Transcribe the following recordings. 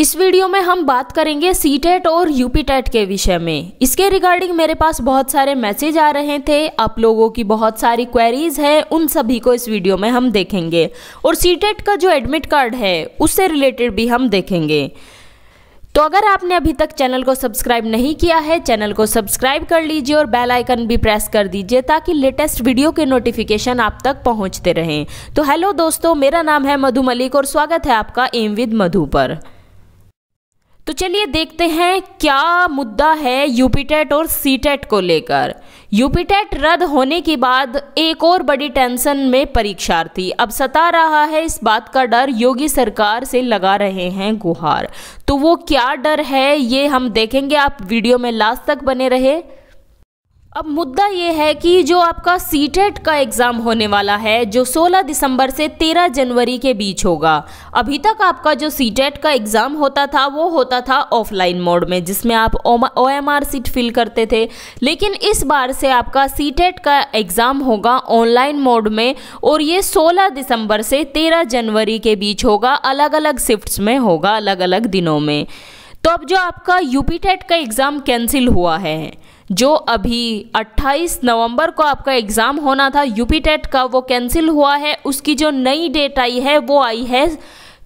इस वीडियो में हम बात करेंगे सी टेट e और यूपी टेट e के विषय में इसके रिगार्डिंग मेरे पास बहुत सारे मैसेज आ रहे थे आप लोगों की बहुत सारी क्वेरीज है उन सभी को इस वीडियो में हम देखेंगे और सी टेट e का जो एडमिट कार्ड है उससे रिलेटेड भी हम देखेंगे तो अगर आपने अभी तक चैनल को सब्सक्राइब नहीं किया है चैनल को सब्सक्राइब कर लीजिए और बेल आइकन भी प्रेस कर दीजिए ताकि लेटेस्ट वीडियो के नोटिफिकेशन आप तक पहुंचते रहें तो हेलो दोस्तों मेरा नाम है मधु मलिक और स्वागत है आपका एम विद मधु पर तो चलिए देखते हैं क्या मुद्दा है यूपीटेट और सीटेट को लेकर यूपीटेट रद्द होने के बाद एक और बड़ी टेंशन में परीक्षार्थी अब सता रहा है इस बात का डर योगी सरकार से लगा रहे हैं गुहार तो वो क्या डर है ये हम देखेंगे आप वीडियो में लास्ट तक बने रहे अब मुद्दा ये है कि जो आपका सीटेट e का एग्ज़ाम होने वाला है जो 16 दिसंबर से 13 जनवरी के बीच होगा अभी तक आपका जो सीटेट e का एग्ज़ाम होता था वो होता था ऑफलाइन मोड में जिसमें आप O M R sheet fill करते थे लेकिन इस बार से आपका सीटेट e का एग्ज़ाम होगा ऑनलाइन मोड में और ये 16 दिसंबर से 13 जनवरी के बीच होगा अलग अलग शिफ्ट में होगा अलग अलग दिनों में तो अब जो आपका यूपी टेट का एग्ज़ाम कैंसिल हुआ है जो अभी 28 नवंबर को आपका एग्ज़ाम होना था यूपी टेट का वो कैंसिल हुआ है उसकी जो नई डेट आई है वो आई है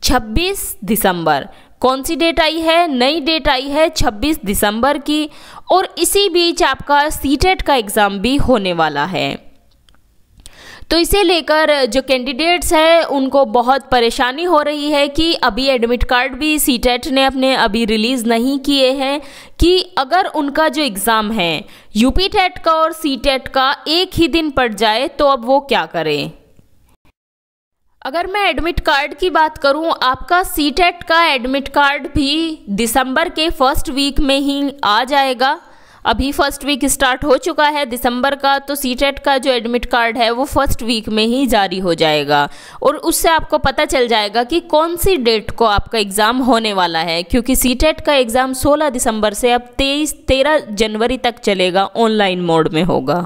26 दिसंबर कौन सी डेट आई है नई डेट आई है 26 दिसंबर की और इसी बीच आपका सी टेट का एग्ज़ाम भी होने वाला है तो इसे लेकर जो कैंडिडेट्स हैं उनको बहुत परेशानी हो रही है कि अभी एडमिट कार्ड भी सी e ने अपने अभी रिलीज़ नहीं किए हैं कि अगर उनका जो एग्ज़ाम है यूपी टेट e का और सी टेट e का एक ही दिन पड़ जाए तो अब वो क्या करें अगर मैं एडमिट कार्ड की बात करूं आपका सी टेट का एडमिट कार्ड भी दिसंबर के फर्स्ट वीक में ही आ जाएगा अभी फर्स्ट वीक स्टार्ट हो चुका है दिसंबर का तो सी e का जो एडमिट कार्ड है वो फर्स्ट वीक में ही जारी हो जाएगा और उससे आपको पता चल जाएगा कि कौन सी डेट को आपका एग्ज़ाम होने वाला है क्योंकि सी e का एग्ज़ाम सोलह दिसंबर से अब तेईस तेरह जनवरी तक चलेगा ऑनलाइन मोड में होगा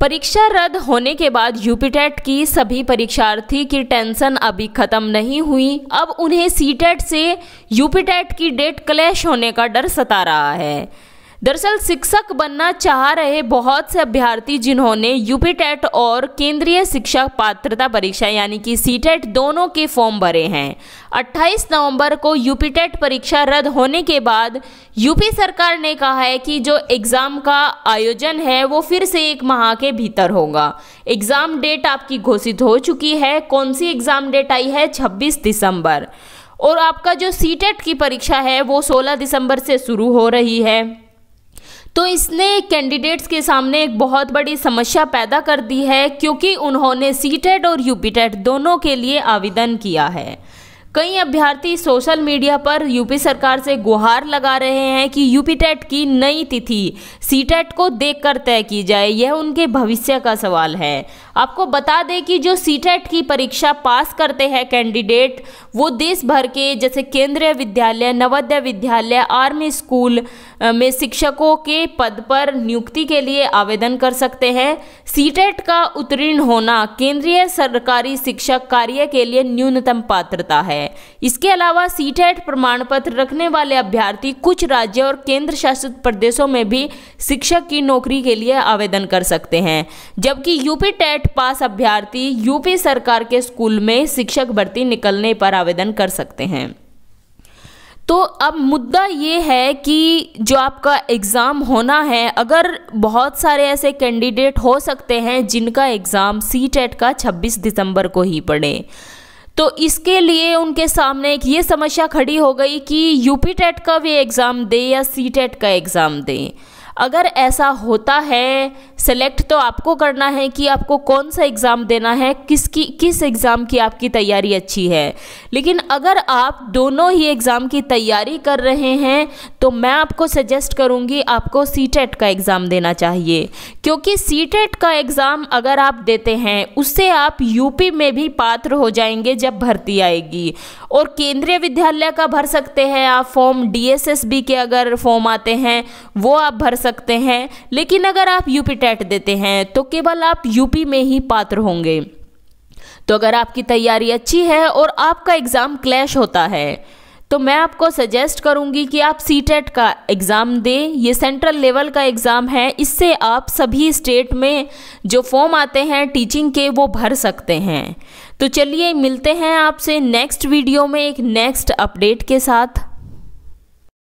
परीक्षा रद्द होने के बाद यूपीटेट की सभी परीक्षार्थी की टेंशन अभी खत्म नहीं हुई अब उन्हें सीटेट e से यूपीटेट की डेट क्लैश होने का डर सता रहा है दरअसल शिक्षक बनना चाह रहे बहुत से अभ्यर्थी जिन्होंने यूपी टेट और केंद्रीय शिक्षा पात्रता परीक्षा यानी कि सी टेट दोनों के फॉर्म भरे हैं 28 नवंबर को यूपी टेट परीक्षा रद्द होने के बाद यूपी सरकार ने कहा है कि जो एग्ज़ाम का आयोजन है वो फिर से एक माह के भीतर होगा एग्ज़ाम डेट आपकी घोषित हो चुकी है कौन सी एग्ज़ाम डेट आई है छब्बीस दिसंबर और आपका जो सी टेट की परीक्षा है वो सोलह दिसंबर से शुरू हो रही है तो इसने कैंडिडेट्स के सामने एक बहुत बड़ी समस्या पैदा कर दी है क्योंकि उन्होंने सी टेट और यूपी टेट दोनों के लिए आवेदन किया है कई अभ्यर्थी सोशल मीडिया पर यूपी सरकार से गुहार लगा रहे हैं कि यूपी टेट की नई तिथि सी टेट को देखकर तय की जाए यह उनके भविष्य का सवाल है आपको बता दें कि जो सी टेट की परीक्षा पास करते हैं कैंडिडेट वो देश भर के जैसे केंद्रीय विद्यालय नवोदय विद्यालय आर्मी स्कूल में शिक्षकों के पद पर नियुक्ति के लिए आवेदन कर सकते हैं सीटेट e का उत्तीर्ण होना केंद्रीय सरकारी शिक्षक कार्य के लिए न्यूनतम पात्रता है इसके अलावा सीटेट e प्रमाण पत्र रखने वाले अभ्यर्थी कुछ राज्यों और केंद्र शासित प्रदेशों में भी शिक्षक की नौकरी के लिए आवेदन कर सकते हैं जबकि यूपी टेट e पास अभ्यर्थी यूपी सरकार के स्कूल में शिक्षक भर्ती निकलने पर आवेदन कर सकते हैं तो अब मुद्दा ये है कि जो आपका एग्ज़ाम होना है अगर बहुत सारे ऐसे कैंडिडेट हो सकते हैं जिनका एग्ज़ाम सी टेट का 26 दिसंबर को ही पड़े तो इसके लिए उनके सामने एक ये समस्या खड़ी हो गई कि यूपी टेट का भी एग्ज़ाम दें या सी टेट का एग्ज़ाम दें अगर ऐसा होता है सेलेक्ट तो आपको करना है कि आपको कौन सा एग्ज़ाम देना है किसकी किस एग्ज़ाम की आपकी तैयारी अच्छी है लेकिन अगर आप दोनों ही एग्ज़ाम की तैयारी कर रहे हैं तो मैं आपको सजेस्ट करूँगी आपको सी e का एग्ज़ाम देना चाहिए क्योंकि सी e का एग्ज़ाम अगर आप देते हैं उससे आप यूपी में भी पात्र हो जाएंगे जब भर्ती आएगी और केंद्रीय विद्यालय का भर सकते हैं आप फॉर्म डी के अगर फॉर्म आते हैं वो आप भर सकते सकते हैं लेकिन अगर आप यूपी टेट देते हैं तो केवल आप यूपी में ही पात्र होंगे तो अगर आपकी तैयारी अच्छी है और आपका एग्ज़ाम क्लैश होता है तो मैं आपको सजेस्ट करूंगी कि आप सी टेट का एग्ज़ाम दें ये सेंट्रल लेवल का एग्ज़ाम है इससे आप सभी स्टेट में जो फॉर्म आते हैं टीचिंग के वो भर सकते हैं तो चलिए मिलते हैं आपसे नेक्स्ट वीडियो में एक नेक्स्ट अपडेट के साथ